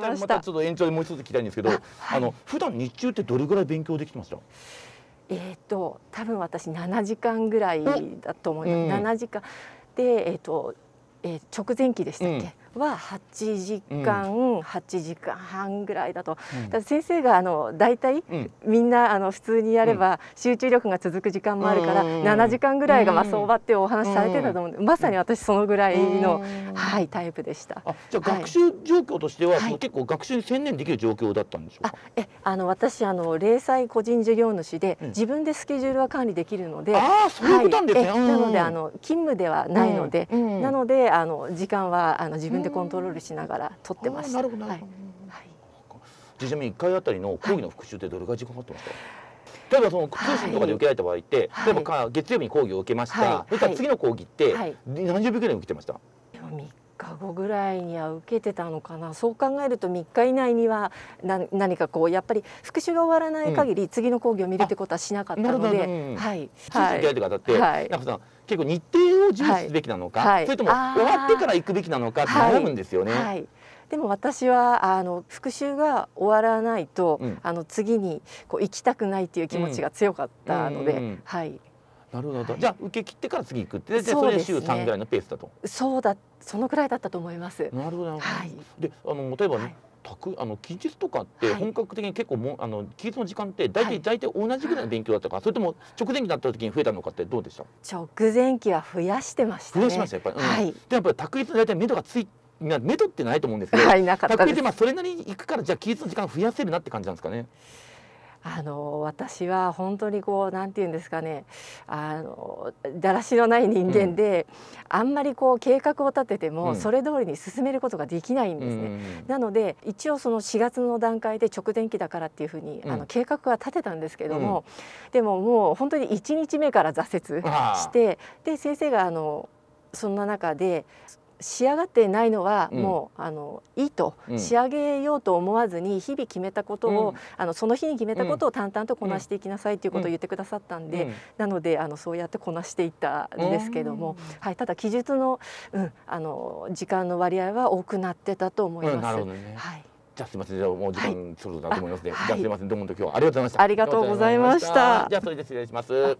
またちょっと延長でもう一つ聞きたいんですけど、はい、あの普段日中ってどれぐらい勉強できてましたえっ、と多分私7時間ぐらいだと思います、うん、時間でえっ、と、えー、直前期でしたっけ、うんは8時間、うん、8時間半ぐらいだと、だ先生があの大体、みんなあの普通にやれば集中力が続く時間もあるから、7時間ぐらいがまあ相場ってお話されてたと思うんで、まさに私そのぐらいの、はい、タイプでした。じゃ学習状況としては、はい、結構学習に専念できる状況だったんでしょうか。あえあの私あの零細個人事業主で、自分でスケジュールは管理できるので、ああそういうことなんですね。なのであの勤務ではないので、なのであの時間はあの自分ででコントロールしながら撮ってました。はい。ちなみに1回あたりの講義の復習ってどれぐらい時間かかってますか、例えばその通信とかで受けられた場合って、はい、例えば月曜日に講義を受けました、はい、次の講義って何十秒ぐらい受けてました、は3日後ぐらいには受けてたのかなそう考えると3日以内にはな何かこうやっぱり復習が終わらない限り、次の講義を見るってことはしなかったので、うん、はいはい出会えて方って、はい、なんかさ結構日程を重視すべきなのか、はい、それとも終わってから行くべきなのかって悩むんですよね。はい、はいでも私はあの復習が終わらないと、うん、あの次にこう行きたくないっていう気持ちが強かったので、はい。なるほど、はい、じゃあ受け切ってから次行くってでそれ週3ぐらいのペースだとそうだそのくらいだったと思いますなるほど、はい、であの例えば、はいあの期日とかって本格的に結構も、はい、あの期日の時間って大体、はい、大体同じぐらいの勉強だったか、それとも直前期だった時に増えたのかってどうでした直前期は増やしてました、ね、増やしましたやっぱり、うん、はい、でやっぱり択一の大体目処がついな目処ってないと思うんですけど、はい、なかったでまあそれなりにいくからじゃあ期日の時間増やせるなって感じなんですかねあの私は本当にこう何て言うんですかねあのだらしのない人間で、うん、あんまりこう計画を立てても、それ通りに進めることができないんですね。うん、なので一応その4月の段階で直前期だからっていうふうに、あの計画は立てたんですけども、でももう本当に1日目から挫折してで先生があのそんな中で仕上がってないのはもう、うん、あのいいと、うん、仕上げようと思わずに日々決めたことを、うん、あのその日に決めたことを淡々とこなしていきなさいということを言ってくださったんで、なのであのそうやってこなしていったんですけども、はい、ただ記述の,、うん、あの時間の割合は多くなってたと思います。じゃすみません、じゃもう時間ちょっとだと思いますね。はい、じゃすみません、どうも今日はありがとうございました。ありがとうございました。じゃそれで失礼します。